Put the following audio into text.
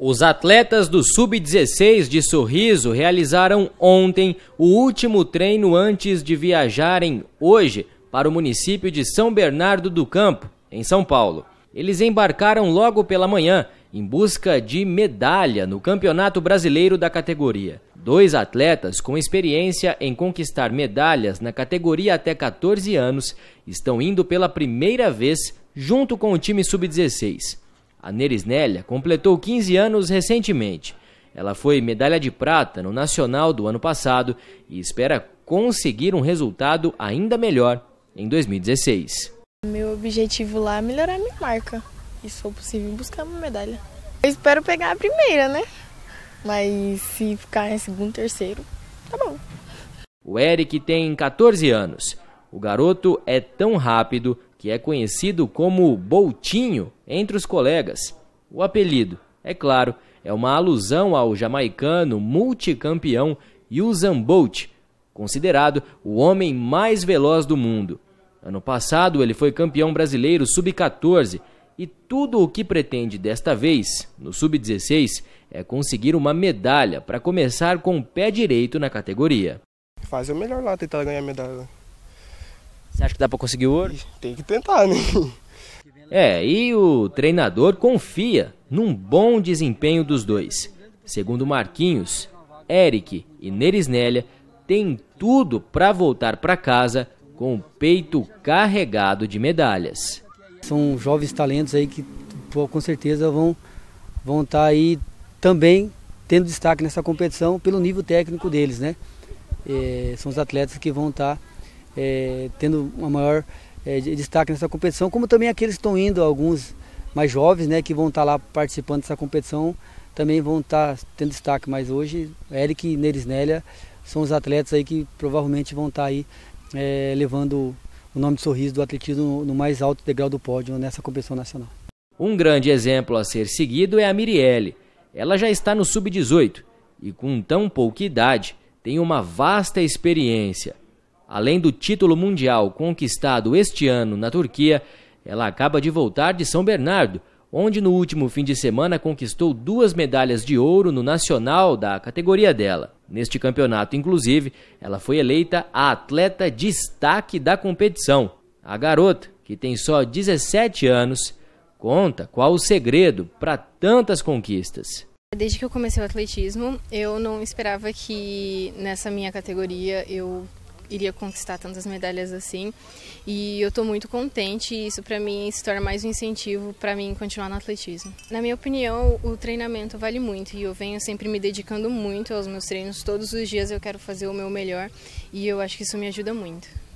Os atletas do Sub-16 de Sorriso realizaram ontem o último treino antes de viajarem hoje para o município de São Bernardo do Campo, em São Paulo. Eles embarcaram logo pela manhã em busca de medalha no Campeonato Brasileiro da categoria. Dois atletas com experiência em conquistar medalhas na categoria até 14 anos estão indo pela primeira vez junto com o time Sub-16. A Nerisnélia completou 15 anos recentemente. Ela foi medalha de prata no Nacional do ano passado e espera conseguir um resultado ainda melhor em 2016. Meu objetivo lá é melhorar minha marca e, se for possível, buscar uma medalha. Eu espero pegar a primeira, né? Mas se ficar em segundo, terceiro, tá bom. O Eric tem 14 anos. O garoto é tão rápido que é conhecido como Boltinho entre os colegas. O apelido, é claro, é uma alusão ao jamaicano multicampeão Usain Bolt, considerado o homem mais veloz do mundo. Ano passado ele foi campeão brasileiro sub-14 e tudo o que pretende desta vez, no sub-16, é conseguir uma medalha para começar com o pé direito na categoria. Fazer o melhor lá, tentar ganhar medalha. Você acha que dá para conseguir ouro? Tem que tentar, né? É, e o treinador confia num bom desempenho dos dois. Segundo Marquinhos, Eric e Nerisnélia têm tudo para voltar para casa com o peito carregado de medalhas. São jovens talentos aí que com certeza vão vão estar tá aí também tendo destaque nessa competição pelo nível técnico deles, né? É, são os atletas que vão estar tá é, tendo uma maior é, destaque nessa competição, como também aqueles que estão indo, alguns mais jovens, né, que vão estar tá lá participando dessa competição, também vão estar tá tendo destaque. Mas hoje, Eric e Nélia são os atletas aí que provavelmente vão estar tá aí é, levando o nome de sorriso do atletismo no mais alto degrau do pódio nessa competição nacional. Um grande exemplo a ser seguido é a Mirielle. Ela já está no sub-18 e com tão pouca idade tem uma vasta experiência. Além do título mundial conquistado este ano na Turquia, ela acaba de voltar de São Bernardo, onde no último fim de semana conquistou duas medalhas de ouro no nacional da categoria dela. Neste campeonato, inclusive, ela foi eleita a atleta destaque da competição. A garota, que tem só 17 anos, conta qual o segredo para tantas conquistas. Desde que eu comecei o atletismo, eu não esperava que nessa minha categoria eu iria conquistar tantas medalhas assim. E eu estou muito contente e isso para mim se torna mais um incentivo para mim continuar no atletismo. Na minha opinião, o treinamento vale muito e eu venho sempre me dedicando muito aos meus treinos. Todos os dias eu quero fazer o meu melhor e eu acho que isso me ajuda muito.